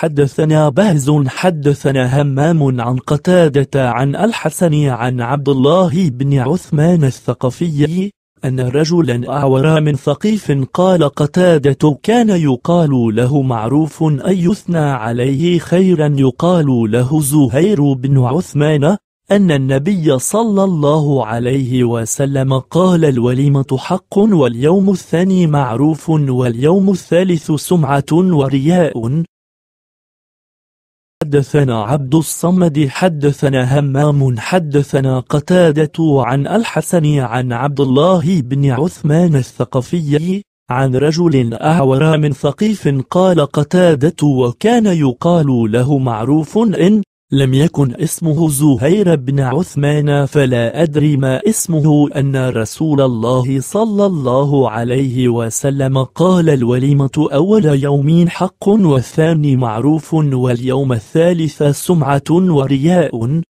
حدثنا بهز حدثنا همام عن قتادة عن الحسن عن عبد الله بن عثمان الثقفي أن رجلا أعور من ثقيف قال قتادة كان يقال له معروف أن يثنى عليه خيرا يقال له زهير بن عثمان أن النبي صلى الله عليه وسلم قال الوليمة حق واليوم الثاني معروف واليوم الثالث سمعة ورياء حدثنا عبد الصمد حدثنا همام حدثنا قتادة عن الحسن عن عبد الله بن عثمان الثقفي عن رجل أعور من ثقيف قال قتادة وكان يقال له معروف إن لم يكن اسمه زهير بن عثمان فلا أدري ما اسمه أن رسول الله صلى الله عليه وسلم قال الوليمة أول يوم حق والثاني معروف واليوم الثالث سمعة ورياء